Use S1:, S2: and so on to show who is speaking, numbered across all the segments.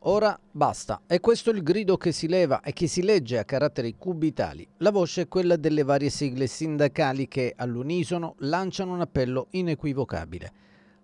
S1: Ora basta. E questo è il grido che si leva e che si legge a caratteri cubitali. La voce è quella delle varie sigle sindacali che all'unisono lanciano un appello inequivocabile.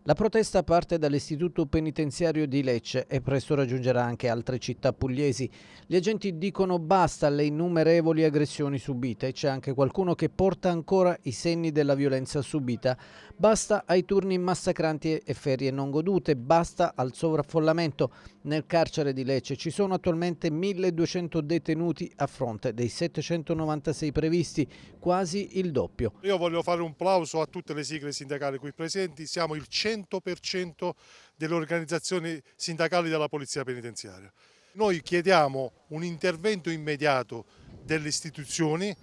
S1: La protesta parte dall'istituto penitenziario di Lecce e presto raggiungerà anche altre città pugliesi. Gli agenti dicono basta alle innumerevoli aggressioni subite. C'è anche qualcuno che porta ancora i segni della violenza subita. Basta ai turni massacranti e ferie non godute. Basta al sovraffollamento. Nel carcere di Lecce ci sono attualmente 1200 detenuti a fronte dei 796 previsti, quasi il doppio.
S2: Io voglio fare un plauso a tutte le sigle sindacali qui presenti. Siamo il centro 100% delle organizzazioni sindacali della Polizia Penitenziaria. Noi chiediamo un intervento immediato delle istituzioni,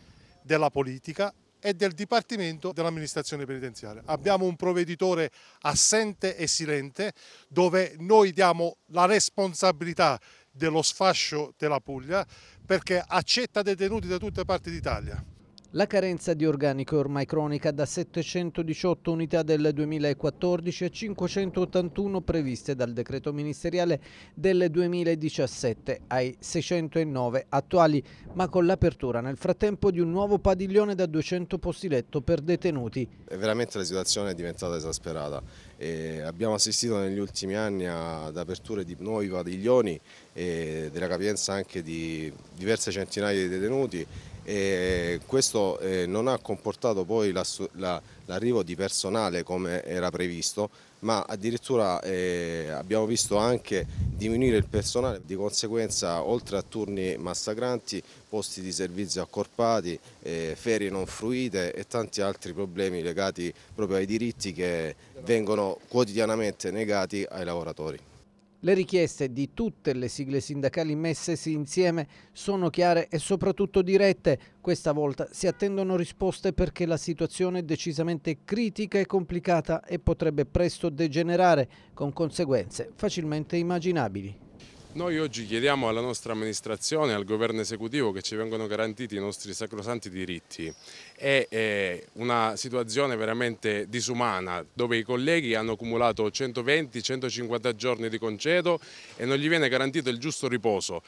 S2: della politica e del Dipartimento dell'amministrazione penitenziaria. Abbiamo un provveditore assente e silente dove noi diamo la responsabilità dello sfascio della Puglia perché accetta detenuti da tutte le parti d'Italia.
S1: La carenza di organico è ormai cronica da 718 unità del 2014 a 581 previste dal decreto ministeriale del 2017 ai 609 attuali, ma con l'apertura nel frattempo di un nuovo padiglione da 200 posti letto per detenuti.
S3: È veramente la situazione è diventata esasperata. E abbiamo assistito negli ultimi anni ad aperture di nuovi padiglioni e della capienza anche di diverse centinaia di detenuti e questo eh, non ha comportato poi l'arrivo di personale come era previsto ma addirittura eh, abbiamo visto anche diminuire il personale, di conseguenza oltre a turni massacranti, posti di servizio accorpati, eh, ferie non fruite e tanti altri problemi legati proprio ai diritti che vengono quotidianamente negati ai lavoratori.
S1: Le richieste di tutte le sigle sindacali messe insieme sono chiare e soprattutto dirette. Questa volta si attendono risposte perché la situazione è decisamente critica e complicata e potrebbe presto degenerare, con conseguenze facilmente immaginabili.
S4: Noi oggi chiediamo alla nostra amministrazione, al governo esecutivo che ci vengano garantiti i nostri sacrosanti diritti. È una situazione veramente disumana dove i colleghi hanno accumulato 120-150 giorni di congedo e non gli viene garantito il giusto riposo.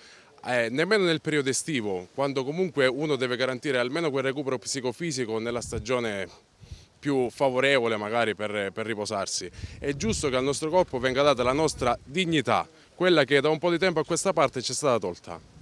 S4: Eh, nemmeno nel periodo estivo, quando comunque uno deve garantire almeno quel recupero psicofisico nella stagione più favorevole magari per, per riposarsi. È giusto che al nostro corpo venga data la nostra dignità, quella che da un po' di tempo a questa parte ci è stata tolta.